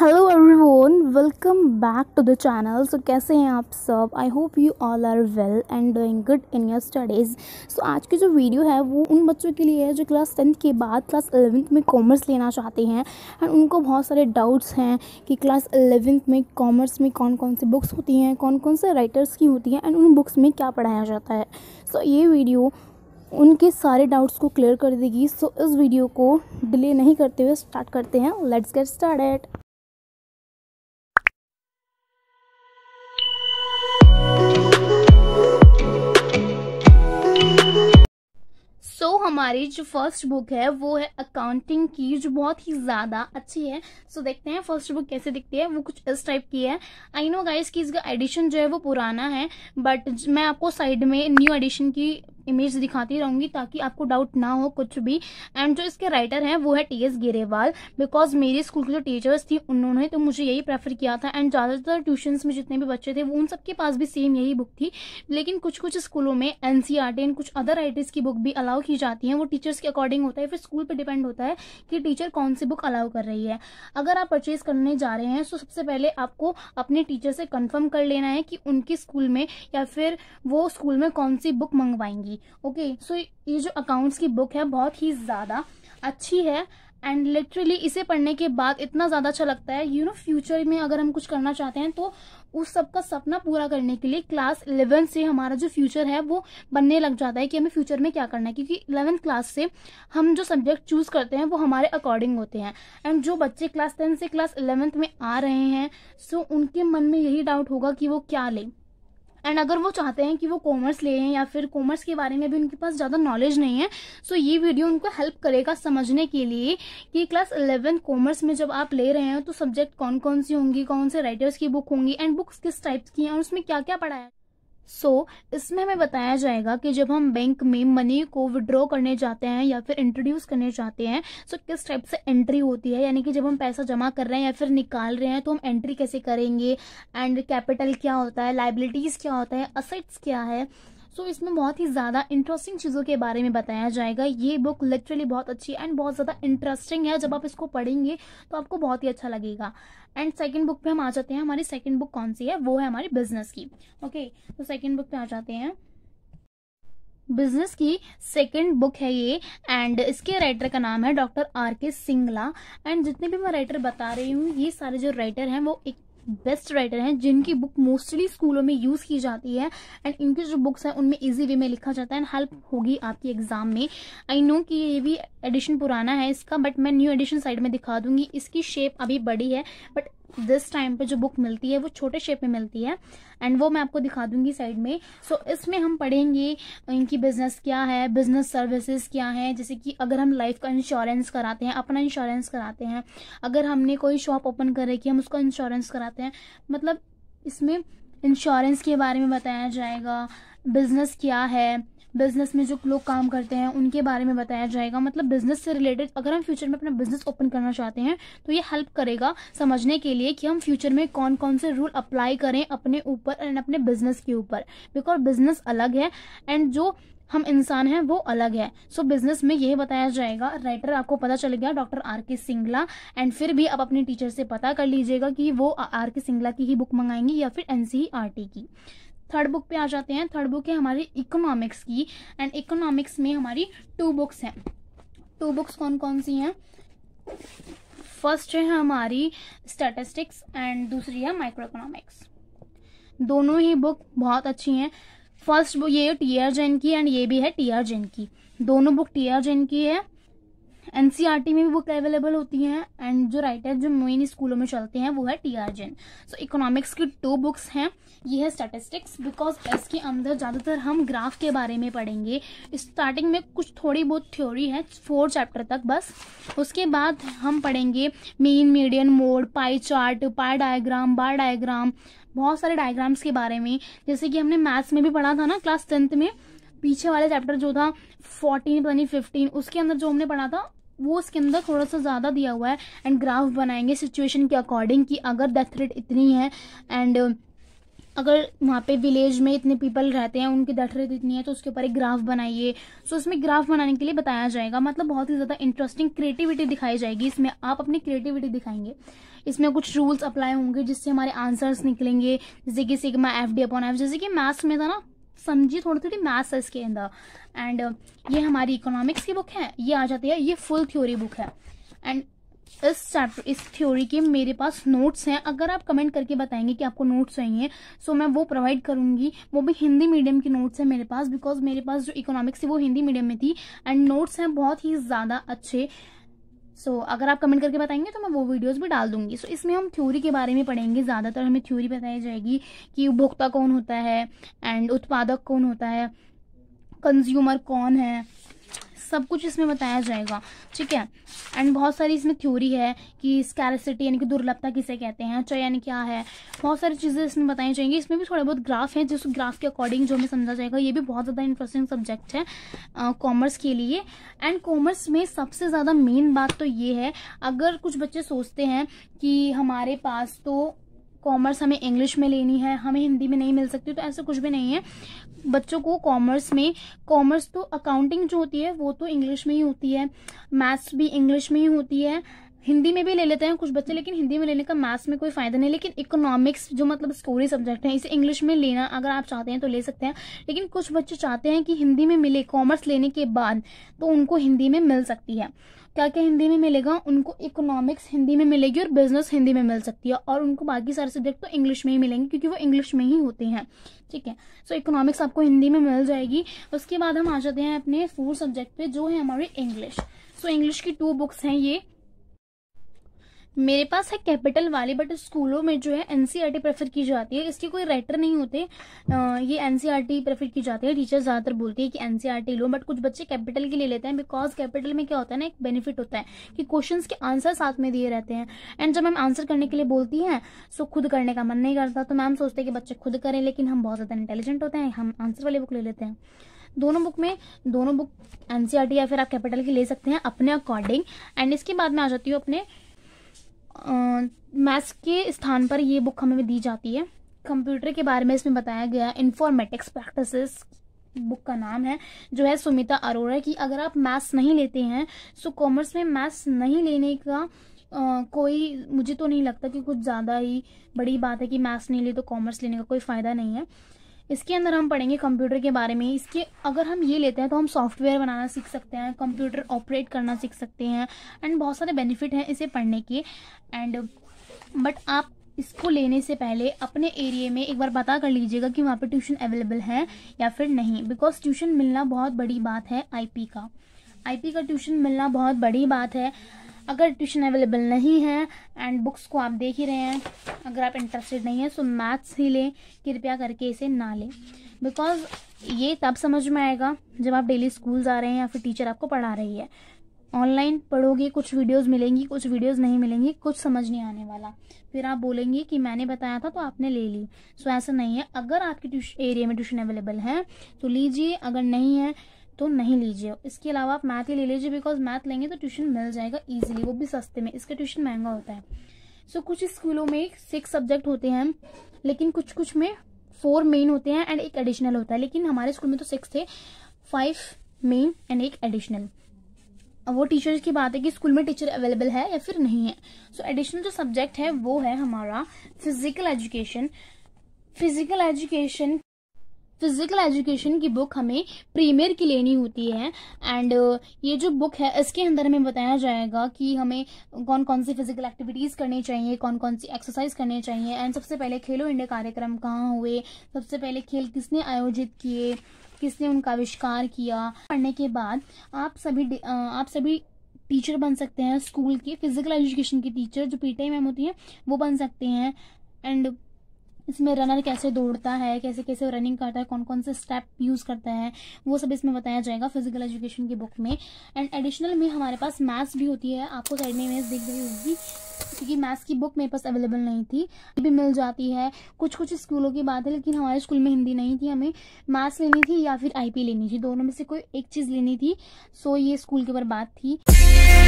Hello everyone welcome back to the channel so कैसे हैं आप सब I hope you all are well and doing good in your studies so आज की जो वीडियो है वो उन बच्चों के लिए है जो क्लास टेंथ के बाद क्लास एलेवेंथ में कॉमर्स लेना चाहते हैं एंड उनको बहुत सारे डाउट्स हैं कि क्लास एलेवेंथ में कॉमर्स में कौन कौन सी बुक्स होती हैं कौन कौन से राइटर्स की होती हैं एंड उन बुक्स में क्या पढ़ाया जाता है सो so, ये वीडियो उनके सारे डाउट्स को क्लियर कर देगी सो so, इस वीडियो को डिले नहीं करते हुए स्टार्ट करते हैं लेट्स गेट स्टार्ट हमारी जो फर्स्ट बुक है वो है अकाउंटिंग की जो बहुत ही ज्यादा अच्छी है सो so, देखते हैं फर्स्ट बुक कैसे दिखती है वो कुछ इस टाइप की है आई नो गाइस कि इसका एडिशन जो है वो पुराना है बट मैं आपको साइड में न्यू एडिशन की इमेज दिखाती रहूंगी ताकि आपको डाउट ना हो कुछ भी एंड जो इसके राइटर हैं वो है टी एस गिरेवाल बिकॉज मेरे स्कूल के जो टीचर्स थी उन्होंने तो मुझे यही प्रेफर किया था एंड ज़्यादातर ट्यूशन्स में जितने भी बच्चे थे वो उन सबके पास भी सेम यही बुक थी लेकिन e कुछ कुछ स्कूलों में N C R T and कुछ अदर राइटर्स की बुक भी अलाउ की जाती है वो टीचर्स के अकॉर्डिंग होता है फिर स्कूल पर डिपेंड होता है कि टीचर कौन सी बुक अलाउ कर रही है अगर आप परचेज करने जा रहे हैं तो सबसे पहले आपको अपने टीचर से कन्फर्म कर लेना है कि उनके स्कूल में या फिर वो स्कूल में कौन सी बुक मंगवाएंगी जाएगी ओके okay, सो so ये जो अकाउंट्स की बुक है बहुत ही ज़्यादा अच्छी है एंड लिटरली इसे पढ़ने के बाद इतना ज़्यादा अच्छा लगता है यू नो फ्यूचर में अगर हम कुछ करना चाहते हैं तो उस सब का सपना पूरा करने के लिए क्लास इलेवन से हमारा जो फ्यूचर है वो बनने लग जाता है कि हमें फ्यूचर में क्या करना है क्योंकि इलेवेंथ क्लास से हम जो सब्जेक्ट चूज़ करते हैं वो हमारे अकॉर्डिंग होते हैं एंड जो बच्चे क्लास टेन से क्लास इलेवेंथ में आ रहे हैं सो उनके मन में यही डाउट होगा कि वो क्या लें एंड अगर वो चाहते हैं कि वो कॉमर्स लें या फिर कॉमर्स के बारे में भी उनके पास ज़्यादा नॉलेज नहीं है सो ये वीडियो उनको हेल्प करेगा समझने के लिए कि क्लास इलेवन कॉमर्स में जब आप ले रहे हैं तो सब्जेक्ट कौन कौन सी होंगी कौन से राइटर्स की बुक होंगी एंड बुक्स किस टाइप्स की हैं और उसमें क्या क्या पढ़ाया सो so, इसमें हमें बताया जाएगा कि जब हम बैंक में मनी को विड्रॉ करने जाते हैं या फिर इंट्रोड्यूस करने जाते हैं सो so किस टाइप से एंट्री होती है यानी कि जब हम पैसा जमा कर रहे हैं या फिर निकाल रहे हैं तो हम एंट्री कैसे करेंगे एंड कैपिटल क्या होता है लाइबिलिटीज़ क्या होता है असेट्स क्या है सो so, इसमें बहुत ही ज़्यादा इंटरेस्टिंग चीज़ों के बारे में बताया जाएगा ये बुक लिटरली बहुत अच्छी एंड बहुत ज़्यादा इंटरेस्टिंग है जब आप इसको पढ़ेंगे तो आपको बहुत ही अच्छा लगेगा एंड सेकेंड बुक पे हम आ जाते हैं हमारी सेकेंड बुक कौन सी है वो है हमारी बिजनेस की ओके तो सेकेंड बुक पे आ जाते हैं बिजनेस की सेकंड बुक है ये एंड इसके राइटर का नाम है डॉक्टर आर के सिंगला एंड जितने भी मैं राइटर बता रही हूँ ये सारे जो राइटर हैं वो एक बेस्ट राइटर हैं जिनकी बुक मोस्टली स्कूलों में यूज की जाती है एंड इनकी जो बुक्स हैं उनमें इजी वे में लिखा जाता है एंड हेल्प होगी आपकी एग्जाम में आई नो कि ये भी एडिशन पुराना है इसका बट मैं न्यू एडिशन साइड में दिखा दूंगी इसकी शेप अभी बड़ी है बट दिस टाइम पे जो बुक मिलती है वो छोटे शेप में मिलती है एंड वो मैं आपको दिखा दूंगी साइड में सो so, इसमें हम पढ़ेंगे इनकी बिजनेस क्या है बिजनेस सर्विसेज क्या है जैसे कि अगर हम लाइफ का इंश्योरेंस कराते हैं अपना इंश्योरेंस कराते हैं अगर हमने कोई शॉप ओपन करे है हम उसका इंश्योरेंस कराते हैं मतलब इसमें इंश्योरेंस के बारे में बताया जाएगा बिजनेस क्या है बिजनेस में जो लोग काम करते हैं उनके बारे में बताया जाएगा मतलब बिजनेस से रिलेटेड अगर हम फ्यूचर में अपना बिजनेस ओपन करना चाहते हैं तो ये हेल्प करेगा समझने के लिए कि हम फ्यूचर में कौन कौन से रूल अप्लाई करें अपने ऊपर एंड अपने बिजनेस के ऊपर बिकॉज बिजनेस अलग है एंड जो हम इंसान हैं वो अलग है सो so, बिजनेस में यही बताया जाएगा राइटर आपको पता चल गया डॉक्टर आर के सिंगला एंड फिर भी आप अपने टीचर से पता कर लीजिएगा कि वो आर के सिंगला की ही बुक मंगाएंगे या फिर एन e की थर्ड बुक पे आ जाते हैं थर्ड बुक है हमारी इकोनॉमिक्स की एंड इकोनॉमिक्स में हमारी टू बुक्स हैं टू बुक्स कौन कौन सी हैं फर्स्ट है हमारी स्टैटिस्टिक्स एंड दूसरी है माइक्रो इकोनॉमिक्स दोनों ही बुक बहुत अच्छी हैं फर्स्ट बुक ये टी आर जैन की एंड ये भी है टी आर जैन की दोनों बुक टी आर जैन की है एनसीईआरटी में भी बुक अवेलेबल होती हैं एंड जो राइटर जो मेन स्कूलों में चलते हैं वो है T R Jain so economics की टू बुक्स हैं ये है स्टैटिस्टिक्स बिकॉज इसके अंदर ज़्यादातर हम ग्राफ के बारे में पढ़ेंगे स्टार्टिंग में कुछ थोड़ी बहुत थ्योरी है फोर चैप्टर तक बस उसके बाद हम पढ़ेंगे mean median mode pie chart pie diagram bar diagram बहुत सारे डायग्राम्स के बारे में जैसे कि हमने मैथ्स में भी पढ़ा था ना क्लास टेंथ में पीछे वाले चैप्टर जो था फोर्टीन यानी फिफ्टीन उसके अंदर जो हमने पढ़ा था वो उसके अंदर थोड़ा सा ज़्यादा दिया हुआ है एंड ग्राफ बनाएंगे सिचुएशन के अकॉर्डिंग कि अगर डेथ रेट इतनी है एंड अगर वहाँ पे विलेज में इतने पीपल रहते हैं उनकी डेथ रेट इतनी है तो उसके ऊपर एक ग्राफ बनाइए सो इसमें ग्राफ बनाने के लिए बताया जाएगा मतलब बहुत ही ज़्यादा इंटरेस्टिंग क्रिएटिविटी दिखाई जाएगी इसमें आप अपनी क्रिएटिविटी दिखाएंगे इसमें कुछ रूल्स अप्लाई होंगे जिससे हमारे आंसर्स निकलेंगे जैसे कि sigma f d upon f जैसे कि मैथ्स में था ना समझिए थोड़ी थोड़ी मैथ्स है इसके अंदर एंड uh, ये हमारी इकोनॉमिक्स की बुक है ये आ जाती है ये फुल थ्योरी बुक है एंड इस चैप्टर इस थ्योरी के मेरे पास नोट्स हैं अगर आप कमेंट करके बताएंगे कि आपको नोट्स चाहिए सो मैं वो प्रोवाइड करूंगी वो भी हिंदी मीडियम की नोट्स हैं मेरे पास बिकॉज मेरे पास जो इकोनॉमिक्स थी वो हिंदी मीडियम में थी एंड नोट्स हैं बहुत ही ज़्यादा अच्छे सो so, अगर आप कमेंट करके बताएंगे तो मैं वो वीडियोस भी डाल दूंगी सो so, इसमें हम थ्योरी के बारे में पढ़ेंगे ज़्यादातर हमें थ्योरी बताई जाएगी कि उपभोक्ता कौन होता है एंड उत्पादक कौन होता है कंज्यूमर कौन है सब कुछ इसमें बताया जाएगा ठीक है एंड बहुत सारी इसमें थ्योरी है कि स्कैरसिटी यानी कि दुर्लभता किसे कहते हैं चयन क्या है बहुत सारी चीज़ें इसमें बताई जाएंगी इसमें भी थोड़े बहुत ग्राफ हैं जिस ग्राफ के अकॉर्डिंग जो हमें समझा जाएगा ये भी बहुत ज़्यादा इंटरेस्टिंग सब्जेक्ट है कॉमर्स के लिए एंड कॉमर्स में सबसे ज़्यादा मेन बात तो ये है अगर कुछ बच्चे सोचते हैं कि हमारे पास तो कॉमर्स हमें इंग्लिश में लेनी है हमें हिंदी में नहीं मिल सकती तो ऐसा कुछ भी नहीं है बच्चों को कॉमर्स में कॉमर्स तो अकाउंटिंग जो होती है वो तो इंग्लिश में ही होती है मैथ्स भी इंग्लिश में ही होती है हिंदी में भी ले लेते हैं कुछ बच्चे हम्म। लेकिन हिंदी में लेने का मैथ्स में कोई फायदा नहीं लेकिन इकोनॉमिक्स जो मतलब स्टोरी सब्जेक्ट है इसे इंग्लिश में लेना अगर आप चाहते हैं तो ले सकते हैं लेकिन कुछ बच्चे चाहते हैं कि हिंदी में मिले कॉमर्स लेने के बाद तो उनको हिंदी में मिल सकती है क्या क्या हिंदी में मिलेगा उनको इकोनॉमिक्स हिंदी में मिलेगी और बिजनेस हिंदी में मिल सकती है और उनको बाकी सारे सब्जेक्ट तो इंग्लिश में ही मिलेंगे क्योंकि वो इंग्लिश में ही होते हैं ठीक है सो so, इकोनॉमिक्स आपको हिंदी में मिल जाएगी उसके बाद हम आ जाते हैं अपने फोर्थ सब्जेक्ट पे जो है हमारी इंग्लिश सो इंग्लिश की टू बुक्स हैं ये मेरे पास है कैपिटल वाली बट स्कूलों में जो है एनसीईआरटी प्रेफर e की जाती है इसके कोई राइटर नहीं होते आ, ये एनसीईआरटी प्रेफर e की जाती है टीचर ज़्यादातर बोलती है कि एनसीईआरटी e लो बट कुछ बच्चे कैपिटल के ले लेते हैं बिकॉज कैपिटल में क्या होता है ना एक बेनिफिट होता है कि क्वेश्चन के आंसर साथ में दिए रहते हैं एंड जब मैम आंसर करने के लिए बोलती है सो खुद करने का मन नहीं करता तो मैम सोचते हैं कि बच्चे खुद करें लेकिन हम बहुत ज़्यादा इंटेलिजेंट होते हैं हम आंसर वाली बुक ले लेते हैं दोनों बुक में दोनों बुक एनसीआरटी या फिर आप कैपिटल की ले सकते हैं अपने अकॉर्डिंग एंड इसके बाद में आ जाती हूँ अपने मैथ्स के स्थान पर ये बुक हमें दी जाती है कंप्यूटर के बारे में इसमें बताया गया इन्फॉर्मेटिक्स प्रैक्टिसेस बुक का नाम है जो है सुमिता अरोड़ा की अगर आप मैथ्स नहीं लेते हैं सो कॉमर्स में मैथ्स नहीं लेने का आ, कोई मुझे तो नहीं लगता कि कुछ ज़्यादा ही बड़ी बात है कि मैथ्स नहीं ले तो कॉमर्स लेने का कोई फ़ायदा नहीं है इसके अंदर हम पढ़ेंगे कंप्यूटर के बारे में इसके अगर हम ये लेते हैं तो हम सॉफ्टवेयर बनाना सीख सकते हैं कंप्यूटर ऑपरेट करना सीख सकते हैं एंड बहुत सारे बेनिफिट हैं इसे पढ़ने के एंड बट आप इसको लेने से पहले अपने एरिए में एक बार पता कर लीजिएगा कि वहाँ पर ट्यूशन अवेलेबल है या फिर नहीं बिकॉज ट्यूशन मिलना बहुत बड़ी बात है आई का आई का ट्यूशन मिलना बहुत बड़ी बात है अगर ट्यूशन अवेलेबल नहीं है एंड बुक्स को आप देख ही रहे हैं अगर आप इंटरेस्टेड नहीं हैं सो तो मैथ्स ही लें कृपया करके इसे ना लें बिकॉज ये तब समझ में आएगा जब आप डेली स्कूल आ रहे हैं या फिर टीचर आपको पढ़ा रही है ऑनलाइन पढ़ोगे कुछ वीडियोज़ मिलेंगी कुछ वीडियोज़ नहीं मिलेंगी कुछ समझ नहीं आने वाला फिर आप बोलेंगे कि मैंने बताया था तो आपने ले ली सो ऐसा नहीं है अगर आपके एरिया में ट्यूशन अवेलेबल है तो लीजिए अगर नहीं है तो नहीं लीजिए इसके अलावा आप मैथ ही ले लीजिए बिकॉज मैथ लेंगे तो ट्यूशन मिल जाएगा ईजिली वो भी सस्ते में इसका ट्यूशन महंगा होता है सो so, कुछ स्कूलों में सिक्स सब्जेक्ट होते हैं लेकिन कुछ कुछ में फोर मेन होते हैं एंड एक एडिशनल होता है लेकिन हमारे स्कूल में तो सिक्स थे फाइव मेन एंड एक एडिशनल वो टीचर्स की बात है कि स्कूल में टीचर अवेलेबल है या फिर नहीं है सो so, एडिशनल जो सब्जेक्ट है वो है हमारा physical education physical education physical education की बुक हमें प्रीमियर की लेनी होती है एंड ये जो बुक है इसके अंदर हमें बताया जाएगा कि हमें कौन कौन सी फिजिकल एक्टिविटीज़ करनी चाहिए कौन कौन सी एक्सरसाइज करनी चाहिए एंड सबसे पहले खेलो इंडिया कार्यक्रम कहाँ हुए सबसे पहले खेल किसने आयोजित किए किसने उनका आविष्कार किया पढ़ने के बाद आप सभी आप सभी टीचर बन सकते हैं स्कूल के फिजिकल एजुकेशन की टीचर जो पीटीआई मैम होती हैं वो बन सकते हैं एंड इसमें रनर कैसे दौड़ता है कैसे कैसे रनिंग करता है कौन कौन से स्टेप यूज़ करता है वो सब इसमें बताया जाएगा फिजिकल एजुकेशन की बुक में एंड एडिशनल में हमारे पास मैथ्स भी होती है आपको साइड में मैथ दिख गई होगी क्योंकि मैथ्स की बुक मेरे पास अवेलेबल नहीं थी भी मिल जाती है कुछ कुछ स्कूलों की बात है लेकिन हमारे स्कूल में हिंदी नहीं थी हमें मैथ्स लेनी थी या फिर आईपी लेनी थी दोनों में से कोई एक चीज़ लेनी थी सो ये स्कूल के ऊपर बात थी